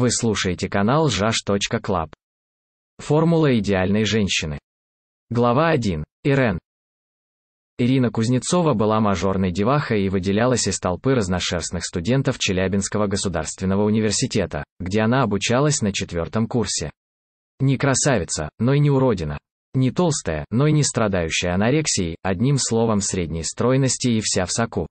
Вы слушаете канал jash.club. Формула идеальной женщины. Глава 1. Ирен. Ирина Кузнецова была мажорной девахой и выделялась из толпы разношерстных студентов Челябинского государственного университета, где она обучалась на четвертом курсе. Не красавица, но и не уродина. Не толстая, но и не страдающая анорексией, одним словом средней стройности и вся в соку.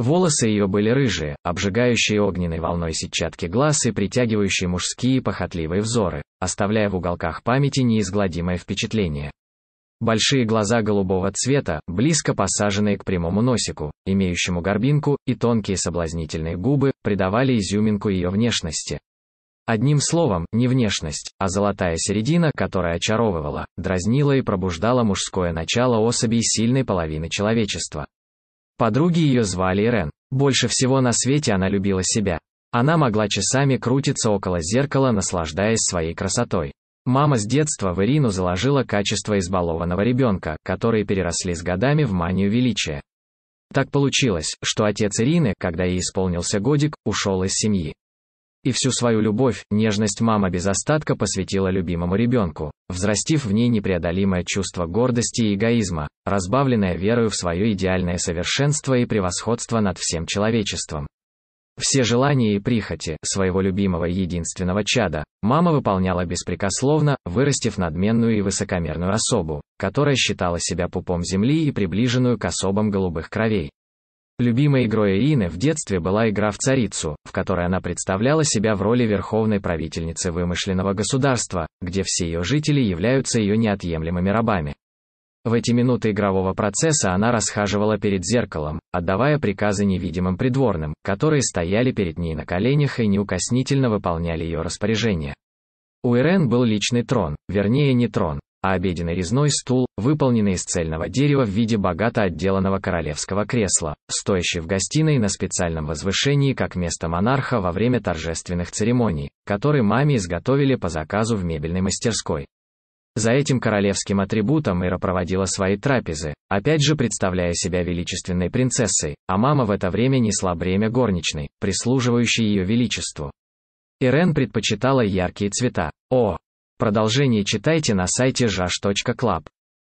Волосы ее были рыжие, обжигающие огненной волной сетчатки глаз и притягивающие мужские похотливые взоры, оставляя в уголках памяти неизгладимое впечатление. Большие глаза голубого цвета, близко посаженные к прямому носику, имеющему горбинку, и тонкие соблазнительные губы, придавали изюминку ее внешности. Одним словом, не внешность, а золотая середина, которая очаровывала, дразнила и пробуждала мужское начало особей сильной половины человечества. Подруги ее звали Ирен. Больше всего на свете она любила себя. Она могла часами крутиться около зеркала, наслаждаясь своей красотой. Мама с детства в Ирину заложила качество избалованного ребенка, которые переросли с годами в манию величия. Так получилось, что отец Ирины, когда ей исполнился годик, ушел из семьи. И всю свою любовь, нежность мама без остатка посвятила любимому ребенку, взрастив в ней непреодолимое чувство гордости и эгоизма, разбавленное верою в свое идеальное совершенство и превосходство над всем человечеством. Все желания и прихоти своего любимого единственного чада мама выполняла беспрекословно, вырастив надменную и высокомерную особу, которая считала себя пупом земли и приближенную к особам голубых кровей. Любимой игрой Ирины в детстве была игра в царицу, в которой она представляла себя в роли верховной правительницы вымышленного государства, где все ее жители являются ее неотъемлемыми рабами. В эти минуты игрового процесса она расхаживала перед зеркалом, отдавая приказы невидимым придворным, которые стояли перед ней на коленях и неукоснительно выполняли ее распоряжения. У Ирен был личный трон, вернее не трон, а обеденный резной стул, выполненный из цельного дерева в виде богато отделанного королевского кресла, стоящий в гостиной на специальном возвышении как место монарха во время торжественных церемоний, который маме изготовили по заказу в мебельной мастерской. За этим королевским атрибутом Ира проводила свои трапезы, опять же представляя себя величественной принцессой, а мама в это время несла бремя горничной, прислуживающей ее величеству. Ирен предпочитала яркие цвета. О, Продолжение читайте на сайте жаж.клаб.